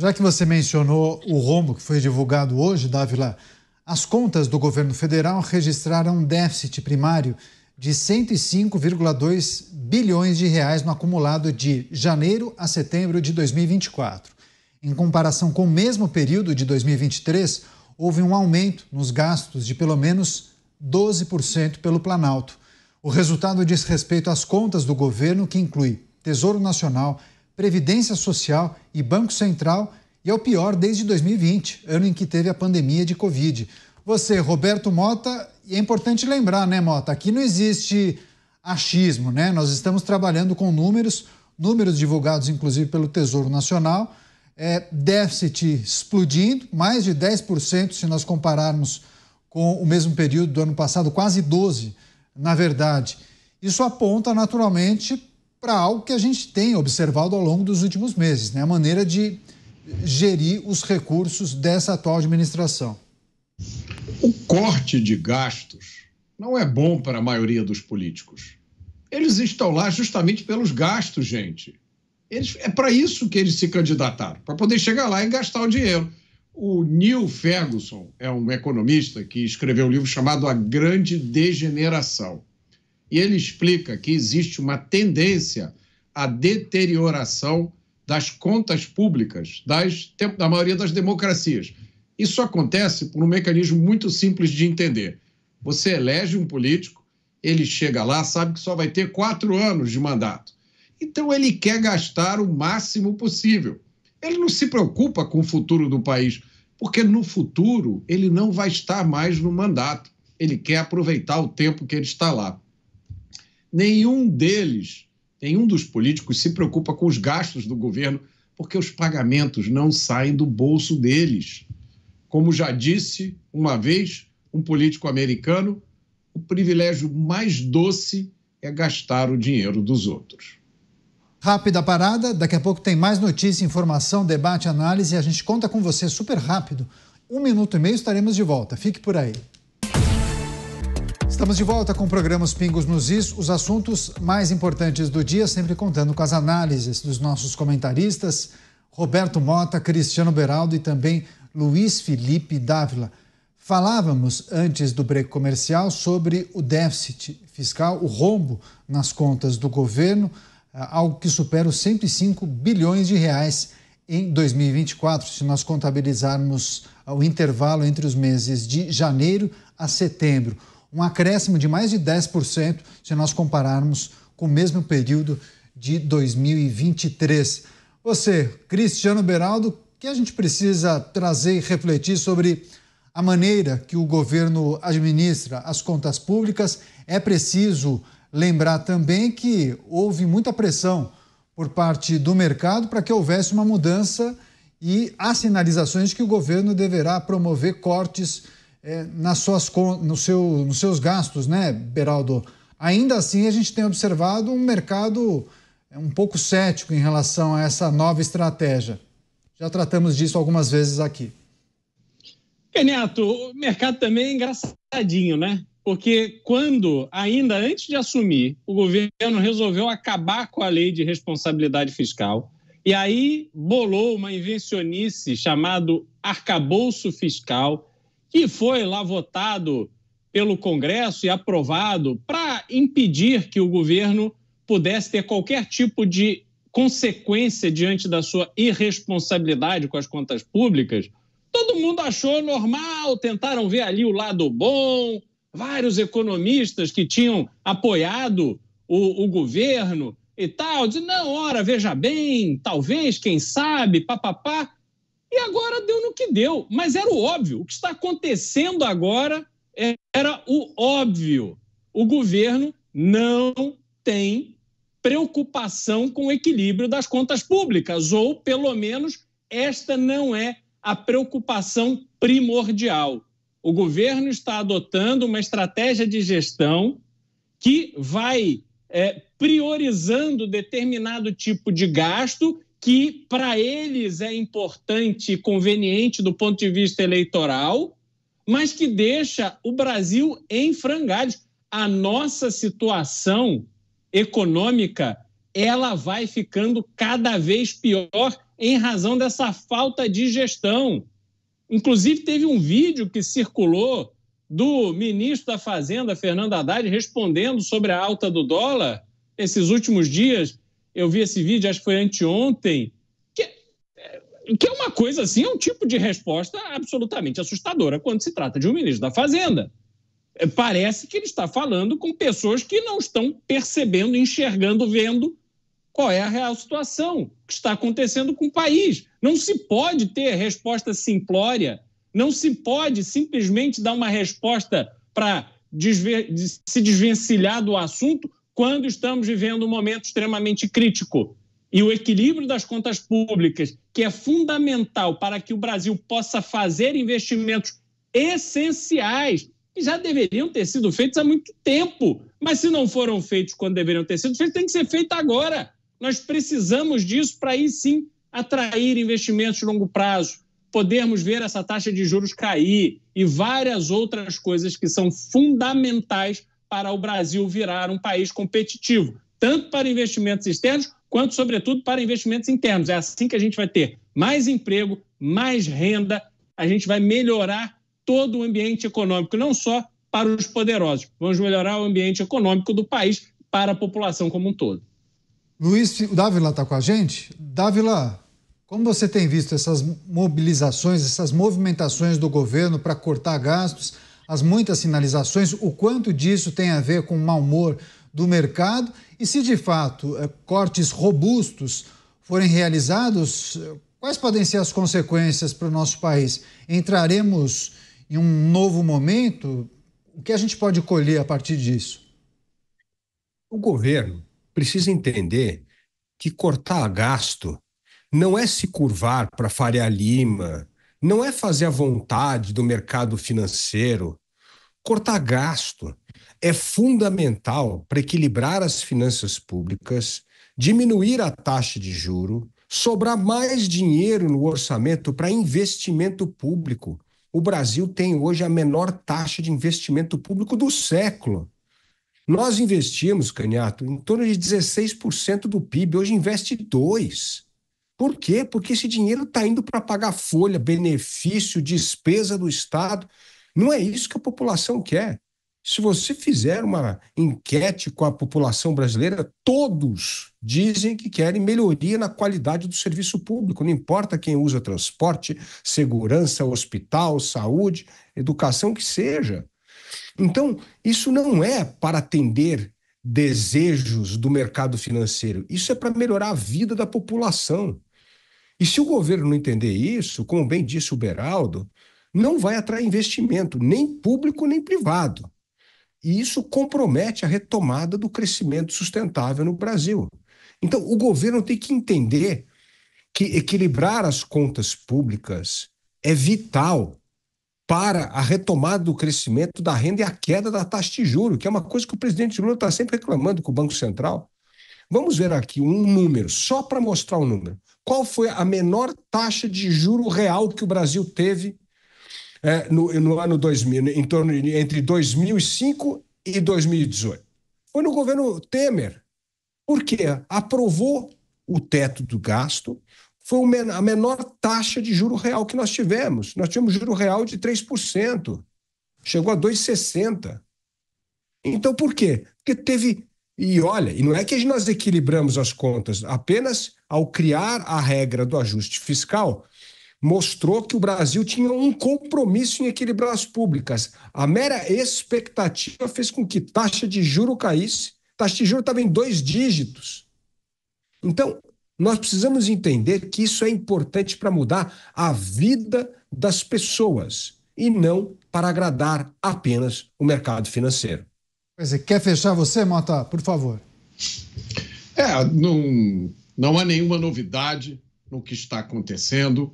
Já que você mencionou o rombo que foi divulgado hoje, Dávila, as contas do governo federal registraram um déficit primário de 105,2 bilhões de reais no acumulado de janeiro a setembro de 2024. Em comparação com o mesmo período de 2023, houve um aumento nos gastos de pelo menos 12% pelo Planalto. O resultado diz respeito às contas do governo, que inclui Tesouro Nacional, Previdência Social e Banco Central e é o pior desde 2020, ano em que teve a pandemia de Covid. Você, Roberto Mota, e é importante lembrar, né, Mota? Aqui não existe achismo, né? Nós estamos trabalhando com números, números divulgados inclusive pelo Tesouro Nacional, é, déficit explodindo, mais de 10% se nós compararmos com o mesmo período do ano passado, quase 12%, na verdade. Isso aponta naturalmente para algo que a gente tem observado ao longo dos últimos meses, né? a maneira de gerir os recursos dessa atual administração. O corte de gastos não é bom para a maioria dos políticos. Eles estão lá justamente pelos gastos, gente. Eles, é para isso que eles se candidataram, para poder chegar lá e gastar o dinheiro. O Neil Ferguson é um economista que escreveu um livro chamado A Grande Degeneração e ele explica que existe uma tendência à deterioração das contas públicas das, da maioria das democracias. Isso acontece por um mecanismo muito simples de entender. Você elege um político, ele chega lá, sabe que só vai ter quatro anos de mandato. Então, ele quer gastar o máximo possível. Ele não se preocupa com o futuro do país, porque no futuro ele não vai estar mais no mandato. Ele quer aproveitar o tempo que ele está lá. Nenhum deles, nenhum dos políticos se preocupa com os gastos do governo, porque os pagamentos não saem do bolso deles. Como já disse uma vez um político americano, o privilégio mais doce é gastar o dinheiro dos outros. Rápida parada, daqui a pouco tem mais notícia, informação, debate, análise. A gente conta com você super rápido. Um minuto e meio estaremos de volta. Fique por aí. Estamos de volta com o programa Os Pingos nos Is, os assuntos mais importantes do dia, sempre contando com as análises dos nossos comentaristas, Roberto Mota, Cristiano Beraldo e também Luiz Felipe Dávila. Falávamos antes do break comercial sobre o déficit fiscal, o rombo nas contas do governo, eh, algo que supera os 105 bilhões de reais em 2024, se nós contabilizarmos eh, o intervalo entre os meses de janeiro a setembro um acréscimo de mais de 10% se nós compararmos com o mesmo período de 2023. Você, Cristiano Beraldo, que a gente precisa trazer e refletir sobre a maneira que o governo administra as contas públicas. É preciso lembrar também que houve muita pressão por parte do mercado para que houvesse uma mudança e há sinalizações de que o governo deverá promover cortes é, nas suas, no seu, nos seus gastos, né, Beraldo? Ainda assim, a gente tem observado um mercado é, um pouco cético em relação a essa nova estratégia. Já tratamos disso algumas vezes aqui. É, Neto, o mercado também é engraçadinho, né? Porque quando, ainda antes de assumir, o governo resolveu acabar com a lei de responsabilidade fiscal e aí bolou uma invencionice chamado arcabouço fiscal, que foi lá votado pelo Congresso e aprovado para impedir que o governo pudesse ter qualquer tipo de consequência diante da sua irresponsabilidade com as contas públicas, todo mundo achou normal, tentaram ver ali o lado bom. Vários economistas que tinham apoiado o, o governo e tal, dizem, não, ora, veja bem, talvez, quem sabe, papapá. E agora deu no que deu, mas era o óbvio. O que está acontecendo agora era o óbvio. O governo não tem preocupação com o equilíbrio das contas públicas, ou pelo menos esta não é a preocupação primordial. O governo está adotando uma estratégia de gestão que vai é, priorizando determinado tipo de gasto que para eles é importante e conveniente do ponto de vista eleitoral, mas que deixa o Brasil em frangalhos. A nossa situação econômica, ela vai ficando cada vez pior em razão dessa falta de gestão. Inclusive teve um vídeo que circulou do ministro da Fazenda, Fernando Haddad, respondendo sobre a alta do dólar esses últimos dias, eu vi esse vídeo, acho que foi anteontem, que, é, que é uma coisa assim, é um tipo de resposta absolutamente assustadora quando se trata de um ministro da Fazenda. É, parece que ele está falando com pessoas que não estão percebendo, enxergando, vendo qual é a real situação, o que está acontecendo com o país. Não se pode ter resposta simplória, não se pode simplesmente dar uma resposta para desver... se desvencilhar do assunto quando estamos vivendo um momento extremamente crítico. E o equilíbrio das contas públicas, que é fundamental para que o Brasil possa fazer investimentos essenciais, que já deveriam ter sido feitos há muito tempo, mas se não foram feitos quando deveriam ter sido feitos, tem que ser feito agora. Nós precisamos disso para aí sim atrair investimentos de longo prazo, podermos ver essa taxa de juros cair e várias outras coisas que são fundamentais para o Brasil virar um país competitivo, tanto para investimentos externos quanto, sobretudo, para investimentos internos. É assim que a gente vai ter mais emprego, mais renda, a gente vai melhorar todo o ambiente econômico, não só para os poderosos, vamos melhorar o ambiente econômico do país para a população como um todo. Luiz, o Dávila está com a gente? Dávila, como você tem visto essas mobilizações, essas movimentações do governo para cortar gastos? as muitas sinalizações, o quanto disso tem a ver com o mau humor do mercado e se de fato eh, cortes robustos forem realizados, eh, quais podem ser as consequências para o nosso país? Entraremos em um novo momento? O que a gente pode colher a partir disso? O governo precisa entender que cortar gasto não é se curvar para Faria Lima, não é fazer a vontade do mercado financeiro, cortar gasto. É fundamental para equilibrar as finanças públicas, diminuir a taxa de juro, sobrar mais dinheiro no orçamento para investimento público. O Brasil tem hoje a menor taxa de investimento público do século. Nós investimos, Canhato, em torno de 16% do PIB, hoje investe 2%. Por quê? Porque esse dinheiro está indo para pagar folha, benefício, despesa do Estado. Não é isso que a população quer. Se você fizer uma enquete com a população brasileira, todos dizem que querem melhoria na qualidade do serviço público, não importa quem usa transporte, segurança, hospital, saúde, educação, que seja. Então, isso não é para atender desejos do mercado financeiro, isso é para melhorar a vida da população. E se o governo não entender isso, como bem disse o Beraldo, não vai atrair investimento, nem público nem privado. E isso compromete a retomada do crescimento sustentável no Brasil. Então, o governo tem que entender que equilibrar as contas públicas é vital para a retomada do crescimento da renda e a queda da taxa de juro, que é uma coisa que o presidente Lula está sempre reclamando com o Banco Central. Vamos ver aqui um número, só para mostrar o um número. Qual foi a menor taxa de juro real que o Brasil teve é, no, no, ano 2000, em torno de, entre 2005 e 2018? Foi no governo Temer. Por quê? Aprovou o teto do gasto, foi a menor taxa de juro real que nós tivemos. Nós tivemos juro real de 3%, chegou a 2,60%. Então, por quê? Porque teve e olha, e não é que nós equilibramos as contas, apenas ao criar a regra do ajuste fiscal, mostrou que o Brasil tinha um compromisso em equilibrar as públicas. A mera expectativa fez com que taxa de juro caísse, taxa de juro estava em dois dígitos. Então, nós precisamos entender que isso é importante para mudar a vida das pessoas e não para agradar apenas o mercado financeiro. Mas quer fechar você, Mota? Por favor. É, não, não há nenhuma novidade no que está acontecendo.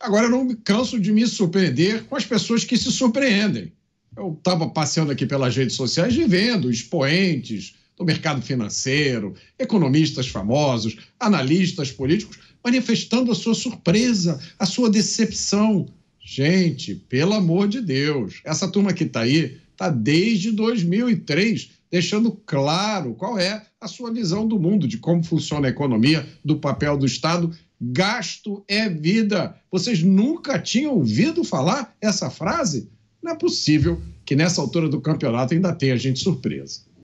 Agora, eu não me canso de me surpreender com as pessoas que se surpreendem. Eu estava passeando aqui pelas redes sociais e vendo expoentes do mercado financeiro, economistas famosos, analistas políticos manifestando a sua surpresa, a sua decepção Gente, pelo amor de Deus, essa turma que está aí está desde 2003 deixando claro qual é a sua visão do mundo, de como funciona a economia, do papel do Estado. Gasto é vida. Vocês nunca tinham ouvido falar essa frase? Não é possível que nessa altura do campeonato ainda tenha gente surpresa.